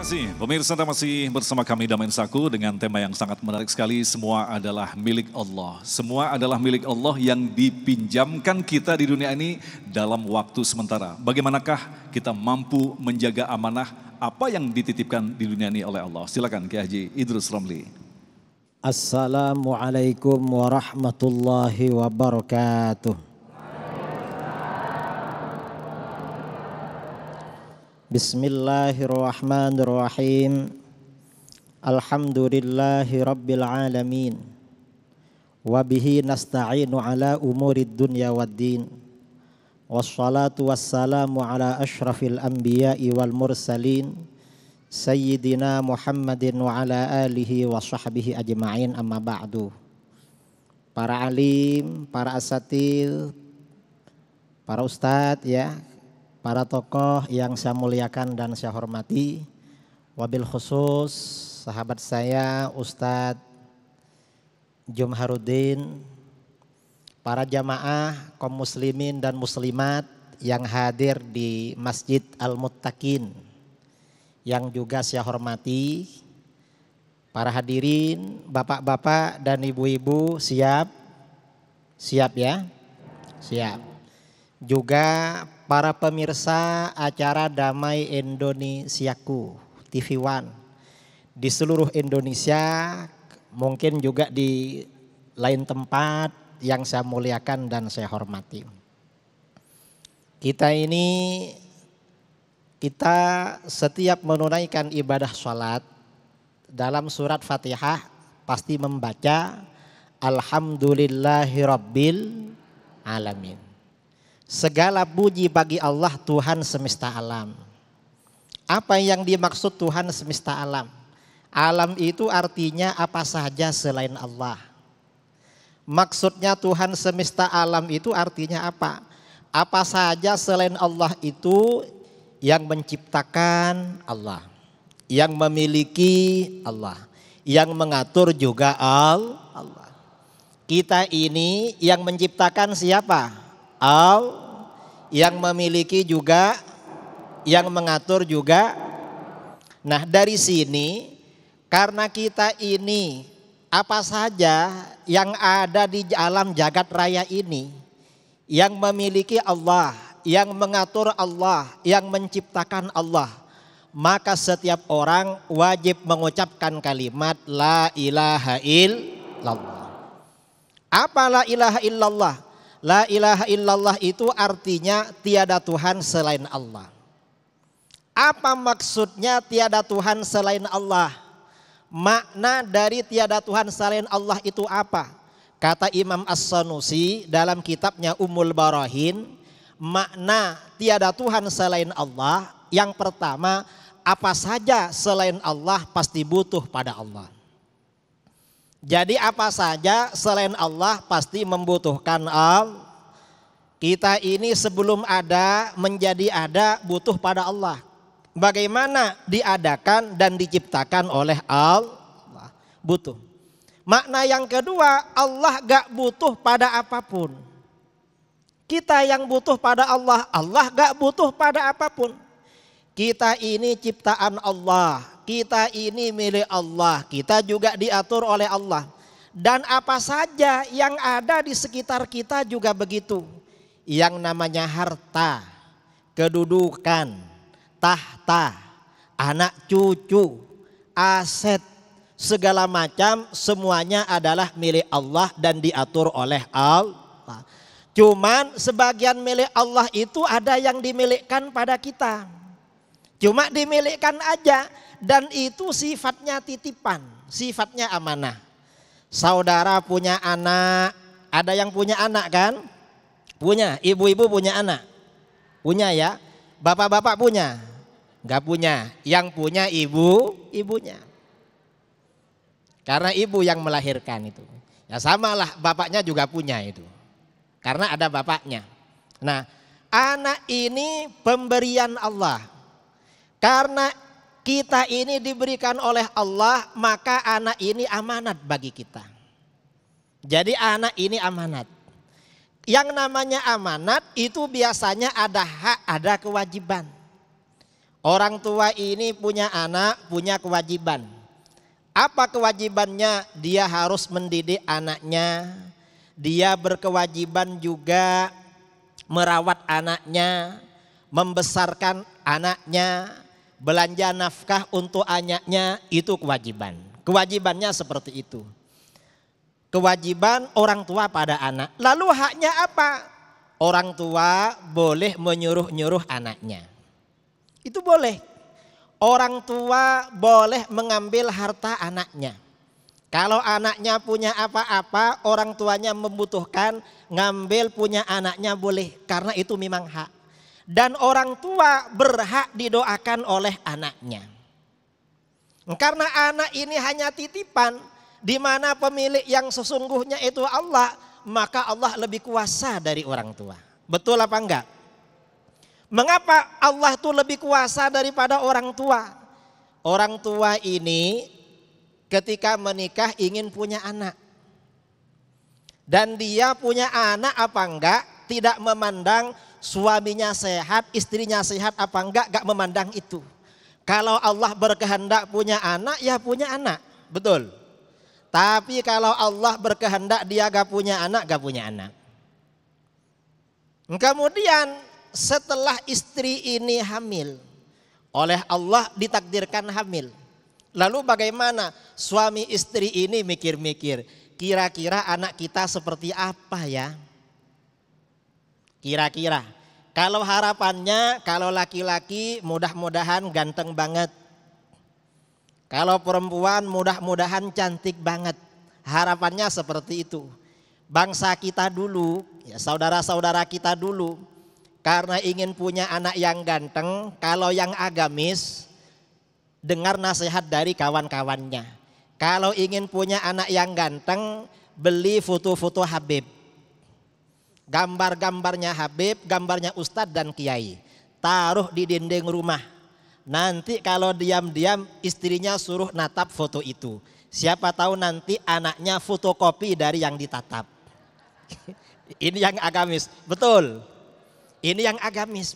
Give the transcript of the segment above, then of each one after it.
Terima kasih. Pemirsa Anda masih bersama kami Damai Saku dengan tema yang sangat menarik sekali. Semua adalah milik Allah. Semua adalah milik Allah yang dipinjamkan kita di dunia ini dalam waktu sementara. Bagaimanakah kita mampu menjaga amanah apa yang dititipkan di dunia ini oleh Allah? Silakan Kiai Haji Idrus Romli. Assalamualaikum warahmatullahi wabarakatuh. Bismillahirrahmanirrahim. Alhamdulillahi rabbil alamin. Wa bihi nasta'inu ala umuri dunya waddin. Wassalatu wassalamu ala ashrafil anbiya'i wal mursalin. Sayyidina Muhammadin wa ala alihi wa sahbihi ajma'in amma ba'du. Para alim, para asatil, para ustadz ya, para tokoh yang saya muliakan dan saya hormati, wabil khusus sahabat saya Ustadz Jumharuddin, para jamaah kaum muslimin dan muslimat yang hadir di Masjid Al-Muttaqin yang juga saya hormati, para hadirin, bapak-bapak dan ibu-ibu siap? Siap ya? Siap. Juga para pemirsa acara Damai Indonesiaku TV One di seluruh Indonesia, mungkin juga di lain tempat yang saya muliakan dan saya hormati. Kita ini kita setiap menunaikan ibadah sholat dalam surat Fatihah pasti membaca Alhamdulillahirrabbil alamin. Segala puji bagi Allah Tuhan semesta alam. Apa yang dimaksud Tuhan semesta alam? Alam itu artinya apa saja selain Allah. Maksudnya Tuhan semesta alam itu artinya apa? Apa saja selain Allah itu yang menciptakan Allah. Yang memiliki Allah. Yang mengatur juga Allah. Kita ini yang menciptakan siapa? Al yang memiliki juga yang mengatur juga. Nah, dari sini karena kita ini apa saja yang ada di alam jagat raya ini yang memiliki Allah, yang mengatur Allah, yang menciptakan Allah, maka setiap orang wajib mengucapkan kalimat la ilaha illallah. Apa la ilaha illallah? La ilaha illallah itu artinya tiada Tuhan selain Allah. Apa maksudnya tiada Tuhan selain Allah? Makna dari tiada Tuhan selain Allah itu apa? Kata Imam As-Sanusi dalam kitabnya Umul Barahin, makna tiada Tuhan selain Allah yang pertama apa saja selain Allah pasti butuh pada Allah. Jadi apa saja selain Allah pasti membutuhkan Allah. Kita ini sebelum ada menjadi ada butuh pada Allah. Bagaimana diadakan dan diciptakan oleh Allah? Butuh. Makna yang kedua, Allah gak butuh pada apapun. Kita yang butuh pada Allah, Allah gak butuh pada apapun. Kita ini ciptaan Allah, kita ini milik Allah, kita juga diatur oleh Allah. Dan apa saja yang ada di sekitar kita juga begitu. Yang namanya harta, kedudukan, tahta, anak cucu, aset, segala macam semuanya adalah milik Allah dan diatur oleh Allah. Cuman sebagian milik Allah itu ada yang dimilikkan pada kita. Cuma dimilikkan aja dan itu sifatnya titipan, sifatnya amanah. Saudara punya anak, ada yang punya anak kan? Punya, ibu-ibu punya anak. Punya ya. Bapak-bapak punya? Enggak punya. Yang punya ibu, ibunya. Karena ibu yang melahirkan itu. Ya samalah bapaknya juga punya itu. Karena ada bapaknya. Nah, anak ini pemberian Allah. Karena kita ini diberikan oleh Allah, maka anak ini amanat bagi kita. Jadi anak ini amanat. Yang namanya amanat itu biasanya ada hak, ada kewajiban. Orang tua ini punya anak, punya kewajiban. Apa kewajibannya? Dia harus mendidik anaknya. Dia berkewajiban juga merawat anaknya, membesarkan anaknya, belanja nafkah untuk anaknya itu kewajiban. Kewajibannya seperti itu. Kewajiban orang tua pada anak. Lalu haknya apa? Orang tua boleh menyuruh-nyuruh anaknya. Itu boleh. Orang tua boleh mengambil harta anaknya. Kalau anaknya punya apa-apa, orang tuanya membutuhkan ngambil punya anaknya boleh karena itu memang hak dan orang tua berhak didoakan oleh anaknya. Karena anak ini hanya titipan di mana pemilik yang sesungguhnya itu Allah, maka Allah lebih kuasa dari orang tua. Betul apa enggak? Mengapa Allah itu lebih kuasa daripada orang tua? Orang tua ini ketika menikah ingin punya anak. Dan dia punya anak apa enggak tidak memandang suaminya sehat, istrinya sehat apa enggak, enggak memandang itu. Kalau Allah berkehendak punya anak, ya punya anak. Betul. Tapi kalau Allah berkehendak dia enggak punya anak, enggak punya anak. Kemudian setelah istri ini hamil, oleh Allah ditakdirkan hamil. Lalu bagaimana suami istri ini mikir-mikir, kira-kira anak kita seperti apa ya? Kira-kira. Kalau harapannya, kalau laki-laki mudah-mudahan ganteng banget. Kalau perempuan mudah-mudahan cantik banget. Harapannya seperti itu. Bangsa kita dulu, ya saudara-saudara kita dulu, karena ingin punya anak yang ganteng, kalau yang agamis, dengar nasihat dari kawan-kawannya. Kalau ingin punya anak yang ganteng, beli foto-foto Habib gambar-gambarnya Habib, gambarnya Ustadz dan Kiai. Taruh di dinding rumah. Nanti kalau diam-diam istrinya suruh natap foto itu. Siapa tahu nanti anaknya fotokopi dari yang ditatap. Ini yang agamis, betul. Ini yang agamis.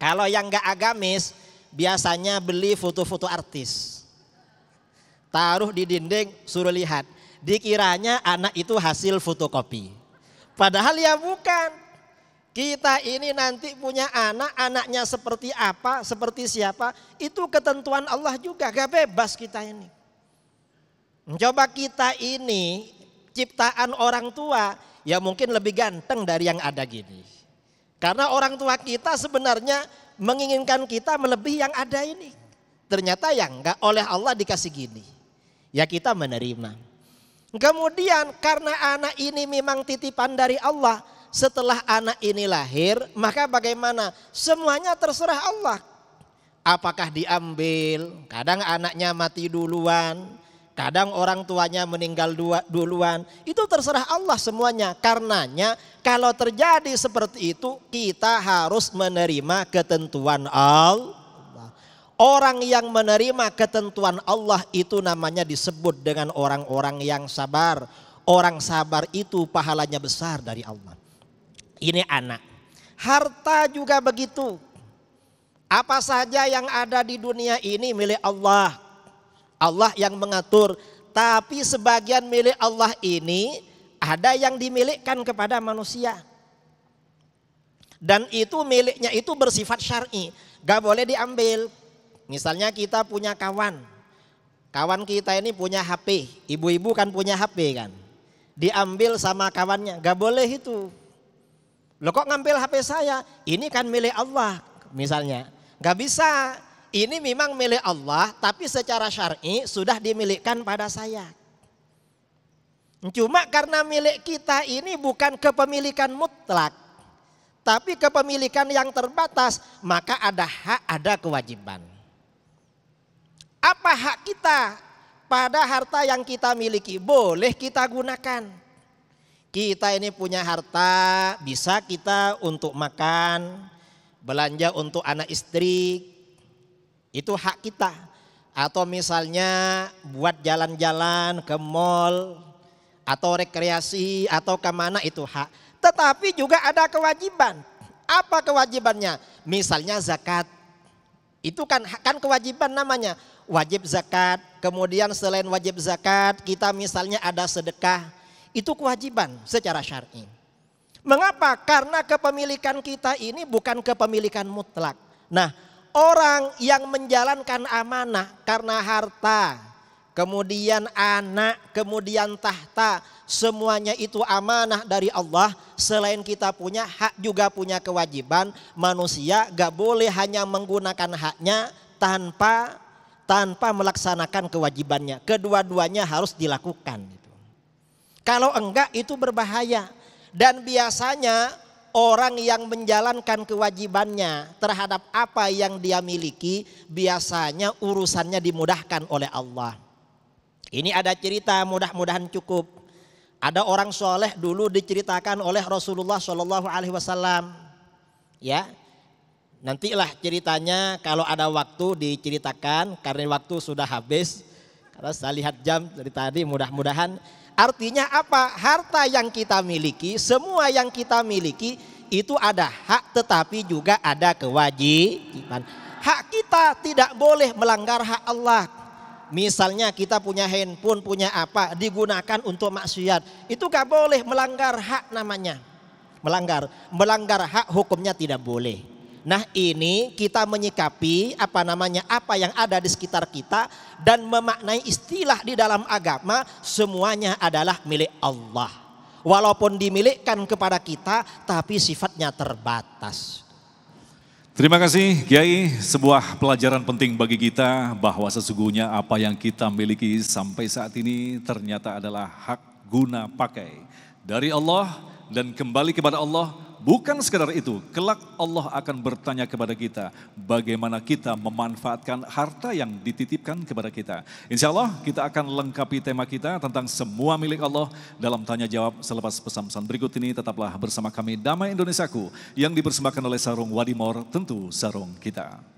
Kalau yang gak agamis, biasanya beli foto-foto artis. Taruh di dinding, suruh lihat. Dikiranya anak itu hasil fotokopi. Padahal ya bukan. Kita ini nanti punya anak, anaknya seperti apa, seperti siapa, itu ketentuan Allah juga, gak bebas kita ini. Coba kita ini ciptaan orang tua, ya mungkin lebih ganteng dari yang ada gini. Karena orang tua kita sebenarnya menginginkan kita melebihi yang ada ini. Ternyata yang enggak oleh Allah dikasih gini. Ya kita menerima. Kemudian karena anak ini memang titipan dari Allah, setelah anak ini lahir, maka bagaimana? Semuanya terserah Allah. Apakah diambil? Kadang anaknya mati duluan, kadang orang tuanya meninggal duluan. Itu terserah Allah semuanya. Karenanya kalau terjadi seperti itu, kita harus menerima ketentuan Allah Orang yang menerima ketentuan Allah itu namanya disebut dengan orang-orang yang sabar. Orang sabar itu pahalanya besar dari Allah. Ini anak. Harta juga begitu. Apa saja yang ada di dunia ini milik Allah. Allah yang mengatur. Tapi sebagian milik Allah ini ada yang dimilikkan kepada manusia. Dan itu miliknya itu bersifat syar'i, gak boleh diambil. Misalnya kita punya kawan, kawan kita ini punya HP, ibu-ibu kan punya HP kan. Diambil sama kawannya, gak boleh itu. Loh kok ngambil HP saya? Ini kan milik Allah misalnya. Gak bisa, ini memang milik Allah tapi secara syar'i sudah dimilikkan pada saya. Cuma karena milik kita ini bukan kepemilikan mutlak, tapi kepemilikan yang terbatas, maka ada hak, ada kewajiban. Apa hak kita pada harta yang kita miliki? Boleh kita gunakan. Kita ini punya harta, bisa kita untuk makan, belanja untuk anak istri. Itu hak kita. Atau misalnya buat jalan-jalan ke mall, atau rekreasi, atau kemana itu hak. Tetapi juga ada kewajiban. Apa kewajibannya? Misalnya zakat. Itu kan kan kewajiban namanya. Wajib zakat. Kemudian selain wajib zakat, kita misalnya ada sedekah. Itu kewajiban secara syar'i. Mengapa? Karena kepemilikan kita ini bukan kepemilikan mutlak. Nah, orang yang menjalankan amanah karena harta, kemudian anak, kemudian tahta, semuanya itu amanah dari Allah. Selain kita punya hak juga punya kewajiban. Manusia gak boleh hanya menggunakan haknya tanpa tanpa melaksanakan kewajibannya. Kedua-duanya harus dilakukan. Gitu. Kalau enggak itu berbahaya. Dan biasanya orang yang menjalankan kewajibannya terhadap apa yang dia miliki biasanya urusannya dimudahkan oleh Allah. Ini ada cerita mudah-mudahan cukup. Ada orang soleh dulu diceritakan oleh Rasulullah Shallallahu Alaihi Wasallam. Ya, nantilah ceritanya kalau ada waktu diceritakan karena waktu sudah habis. Karena saya lihat jam dari tadi mudah-mudahan. Artinya apa? Harta yang kita miliki, semua yang kita miliki itu ada hak tetapi juga ada kewajiban. Hak kita tidak boleh melanggar hak Allah Misalnya kita punya handphone, punya apa, digunakan untuk maksiat. Itu gak boleh melanggar hak namanya. Melanggar, melanggar hak hukumnya tidak boleh. Nah ini kita menyikapi apa namanya apa yang ada di sekitar kita dan memaknai istilah di dalam agama semuanya adalah milik Allah. Walaupun dimilikkan kepada kita tapi sifatnya terbatas. Terima kasih Kiai, sebuah pelajaran penting bagi kita bahwa sesungguhnya apa yang kita miliki sampai saat ini ternyata adalah hak guna pakai dari Allah dan kembali kepada Allah Bukan sekadar itu, kelak Allah akan bertanya kepada kita bagaimana kita memanfaatkan harta yang dititipkan kepada kita. Insya Allah kita akan lengkapi tema kita tentang semua milik Allah dalam tanya jawab selepas pesan-pesan berikut ini. Tetaplah bersama kami Damai Indonesiaku yang dipersembahkan oleh Sarung Wadimor, tentu sarung kita.